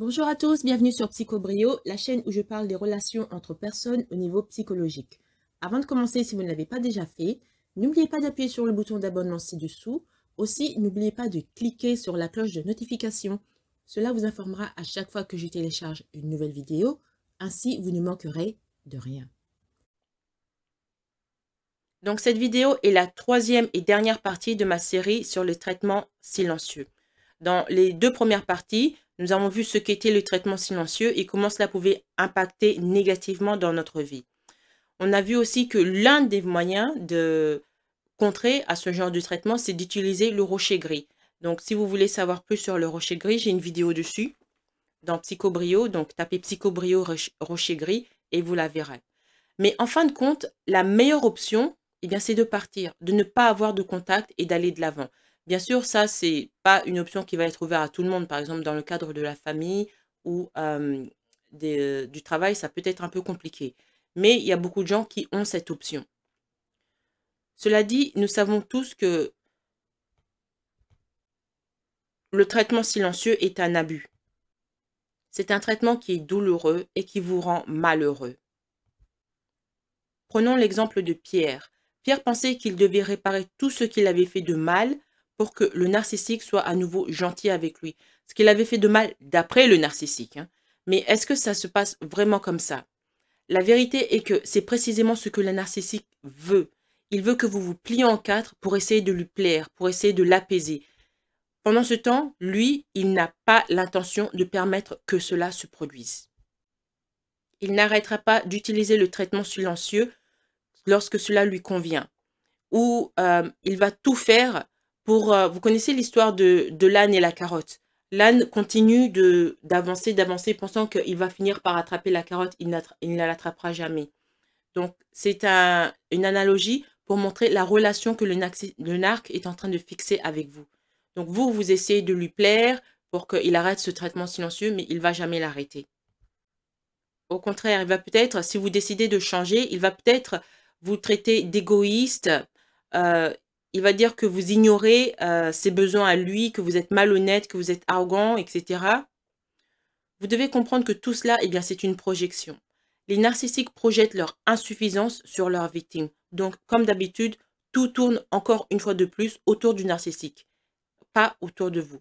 Bonjour à tous, bienvenue sur PsychoBrio, la chaîne où je parle des relations entre personnes au niveau psychologique. Avant de commencer, si vous ne l'avez pas déjà fait, n'oubliez pas d'appuyer sur le bouton d'abonnement ci-dessous. Aussi, n'oubliez pas de cliquer sur la cloche de notification. Cela vous informera à chaque fois que je télécharge une nouvelle vidéo, ainsi vous ne manquerez de rien. Donc cette vidéo est la troisième et dernière partie de ma série sur le traitement silencieux. Dans les deux premières parties, nous avons vu ce qu'était le traitement silencieux et comment cela pouvait impacter négativement dans notre vie. On a vu aussi que l'un des moyens de contrer à ce genre de traitement, c'est d'utiliser le rocher gris. Donc, si vous voulez savoir plus sur le rocher gris, j'ai une vidéo dessus dans Psychobrio. Donc, tapez Psychobrio rocher gris et vous la verrez. Mais en fin de compte, la meilleure option, eh bien, c'est de partir, de ne pas avoir de contact et d'aller de l'avant. Bien sûr, ça, ce n'est pas une option qui va être ouverte à tout le monde. Par exemple, dans le cadre de la famille ou du travail, ça peut être un peu compliqué. Mais il y a beaucoup de gens qui ont cette option. Cela dit, nous savons tous que le traitement silencieux est un abus. C'est un traitement qui est douloureux et qui vous rend malheureux. Prenons l'exemple de Pierre. Pierre pensait qu'il devait réparer tout ce qu'il avait fait de mal pour que le narcissique soit à nouveau gentil avec lui. Ce qu'il avait fait de mal d'après le narcissique. Hein. Mais est-ce que ça se passe vraiment comme ça La vérité est que c'est précisément ce que le narcissique veut. Il veut que vous vous pliez en quatre pour essayer de lui plaire, pour essayer de l'apaiser. Pendant ce temps, lui, il n'a pas l'intention de permettre que cela se produise. Il n'arrêtera pas d'utiliser le traitement silencieux lorsque cela lui convient, ou euh, il va tout faire euh, vous connaissez l'histoire de, l'âne et la carotte. L'âne continue d'avancer, d'avancer, pensant qu'il va finir par attraper la carotte, il, il ne l'attrapera jamais. Donc, c'est une analogie pour montrer la relation que le, narc est en train de fixer avec vous. Donc, vous, vous essayez de lui plaire pour qu'il arrête ce traitement silencieux, mais il ne va jamais l'arrêter. Au contraire, il va peut-être, si vous décidez de changer, il va peut-être vous traiter d'égoïste. Euh, il va dire que vous ignorez euh, ses besoins à lui, que vous êtes malhonnête, que vous êtes arrogant, etc. Vous devez comprendre que tout cela, eh bien, c'est une projection. Les narcissiques projettent leur insuffisance sur leur victime. Donc, comme d'habitude, tout tourne encore une fois de plus autour du narcissique, pas autour de vous.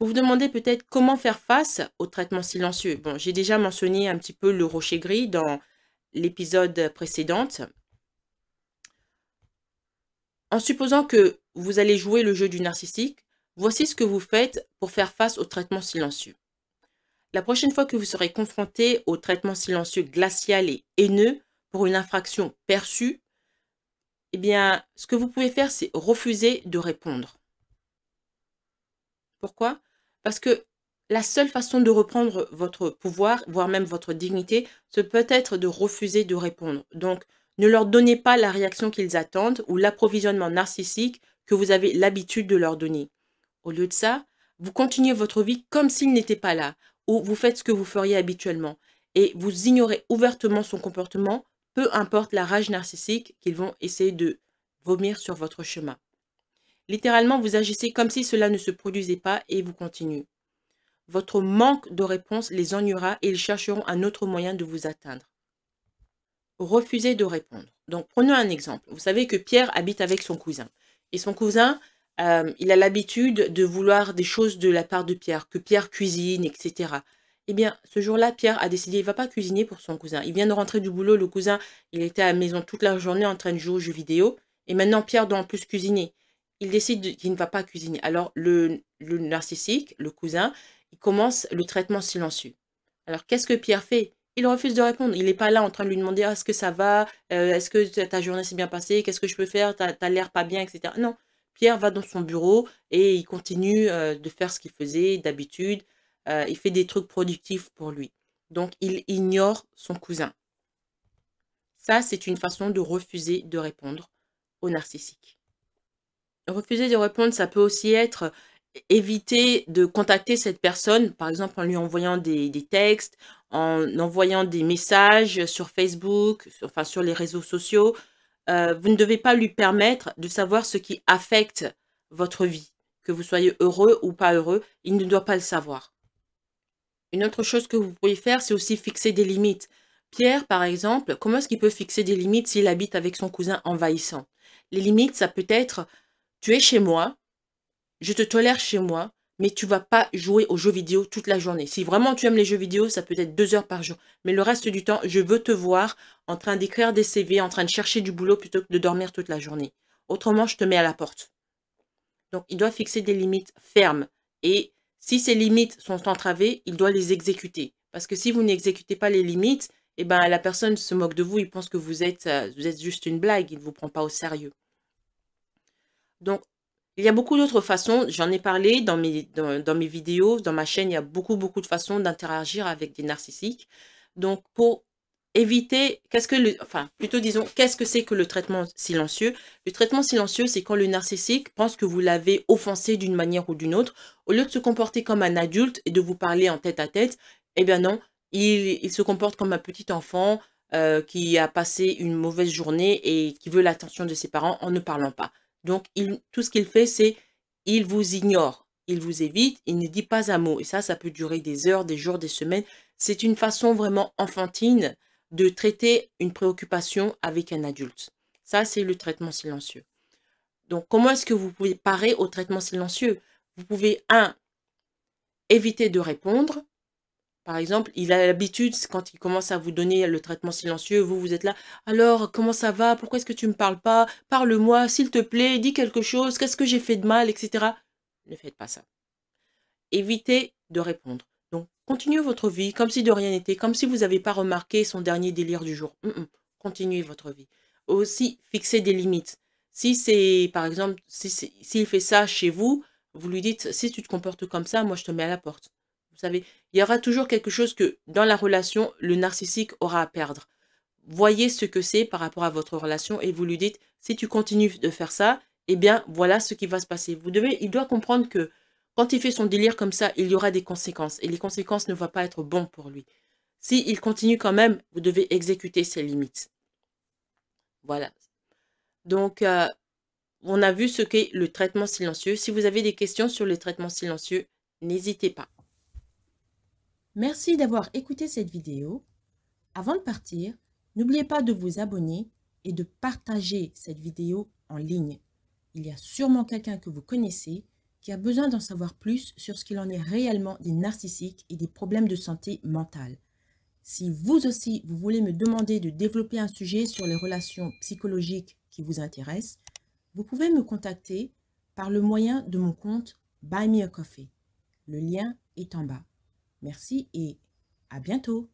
Vous vous demandez peut-être comment faire face au traitement silencieux. Bon, j'ai déjà mentionné un petit peu le rocher gris dans l'épisode précédente, en supposant que vous allez jouer le jeu du narcissique, voici ce que vous faites pour faire face au traitement silencieux. La prochaine fois que vous serez confronté au traitement silencieux glacial et haineux pour une infraction perçue, eh bien, ce que vous pouvez faire, c'est refuser de répondre. Pourquoi Parce que la seule façon de reprendre votre pouvoir, voire même votre dignité, ce peut être de refuser de répondre. Donc, ne leur donnez pas la réaction qu'ils attendent ou l'approvisionnement narcissique que vous avez l'habitude de leur donner. Au lieu de ça, vous continuez votre vie comme s'il n'était pas là, ou vous faites ce que vous feriez habituellement, et vous ignorez ouvertement son comportement, peu importe la rage narcissique qu'ils vont essayer de vomir sur votre chemin. Littéralement, vous agissez comme si cela ne se produisait pas et vous continuez. Votre manque de réponse les ennuiera et ils chercheront un autre moyen de vous atteindre refuser de répondre. Mmh. Donc, prenons un exemple. Vous savez que Pierre habite avec son cousin. Et son cousin, euh, il a l'habitude de vouloir des choses de la part de Pierre, que Pierre cuisine, etc. Eh bien, ce jour-là, Pierre a décidé, il ne va pas cuisiner pour son cousin. Il vient de rentrer du boulot, le cousin, il était à la maison toute la journée en train de jouer aux jeux vidéo. Et maintenant, Pierre doit en plus cuisiner. Il décide qu'il ne va pas cuisiner. Alors, le, le narcissique, le cousin, il commence le traitement silencieux. Alors, qu'est-ce que Pierre fait il refuse de répondre. Il n'est pas là en train de lui demander est-ce que ça va, euh, est-ce que ta journée s'est bien passée, qu'est-ce que je peux faire, t'as as, l'air pas bien, etc. Non, Pierre va dans son bureau et il continue euh, de faire ce qu'il faisait d'habitude. Euh, il fait des trucs productifs pour lui. Donc, il ignore son cousin. Ça, c'est une façon de refuser de répondre au narcissique. Refuser de répondre, ça peut aussi être éviter de contacter cette personne, par exemple en lui envoyant des textes, en envoyant des messages sur Facebook, sur, enfin sur les réseaux sociaux. Euh, vous ne devez pas lui permettre de savoir ce qui affecte votre vie, que vous soyez heureux ou pas heureux, il ne doit pas le savoir. Une autre chose que vous pouvez faire, c'est aussi fixer des limites. Pierre, par exemple, comment est-ce qu'il peut fixer des limites s'il habite avec son cousin envahissant Les limites, ça peut être tu es chez moi, je te tolère chez moi, mais tu vas pas jouer aux jeux vidéo toute la journée. Si vraiment tu aimes les jeux vidéo, ça peut être deux heures par jour. Mais le reste du temps, je veux te voir en train d'écrire des CV, en train de chercher du boulot plutôt que de dormir toute la journée. Autrement, je te mets à la porte. Donc, il doit fixer des limites fermes. Et si ces limites sont entravées, il doit les exécuter. Parce que si vous n'exécutez pas les limites, eh ben, la personne se moque de vous, il pense que vous êtes, euh, vous êtes juste une blague, il ne vous prend pas au sérieux. Donc, il y a beaucoup d'autres façons, j'en ai parlé dans mes, dans, mes vidéos, dans ma chaîne, il y a beaucoup, beaucoup de façons d'interagir avec des narcissiques. Donc, pour éviter, qu'est-ce que le, enfin, plutôt disons, qu'est-ce que c'est que le traitement silencieux Le traitement silencieux, c'est quand le narcissique pense que vous l'avez offensé d'une manière ou d'une autre. Au lieu de se comporter comme un adulte et de vous parler en tête à tête, eh bien non, il, se comporte comme un petit enfant euh, qui a passé une mauvaise journée et qui veut l'attention de ses parents en ne parlant pas. Donc, tout ce qu'il fait, c'est il vous ignore, il vous évite, il ne dit pas un mot. Et ça, ça peut durer des heures, des jours, des semaines. C'est une façon vraiment enfantine de traiter une préoccupation avec un adulte. Ça, c'est le traitement silencieux. Donc, comment est-ce que vous pouvez parer au traitement silencieux Vous pouvez, un, éviter de répondre, par exemple, il a l'habitude, quand il commence à vous donner le traitement silencieux, vous, vous êtes là, alors, comment ça va Pourquoi est-ce que tu ne me parles pas Parle-moi, s'il te plaît, dis quelque chose, qu'est-ce que j'ai fait de mal, etc. Ne faites pas ça. Évitez de répondre. Donc, continuez votre vie comme si de rien n'était, comme si vous n'avez pas remarqué son dernier délire du jour. continuez votre vie. Aussi, fixez des limites. Si c'est, par exemple, s'il si, fait ça chez vous, vous lui dites, si tu te comportes comme ça, moi je te mets à la porte. Vous savez, il y aura toujours quelque chose que dans la relation, le narcissique aura à perdre. Voyez ce que c'est par rapport à votre relation et vous lui dites, si tu continues de faire ça, eh bien, voilà ce qui va se passer. Vous devez, il doit comprendre que quand il fait son délire comme ça, il y aura des conséquences et les conséquences ne vont pas être bonnes pour lui. S'il continue quand même, vous devez exécuter ses limites. Voilà. Donc, euh, on a vu ce qu'est le traitement silencieux. Si vous avez des questions sur le traitement silencieux, n'hésitez pas. Merci d'avoir écouté cette vidéo. Avant de partir, n'oubliez pas de vous abonner et de partager cette vidéo en ligne. Il y a sûrement quelqu'un que vous connaissez qui a besoin d'en savoir plus sur ce qu'il en est réellement des narcissiques et des problèmes de santé mentale. Si vous aussi, vous voulez me demander de développer un sujet sur les relations psychologiques qui vous intéressent, vous pouvez me contacter par le moyen de mon compte Buy Me a Coffee. Le lien est en bas. Merci et à bientôt.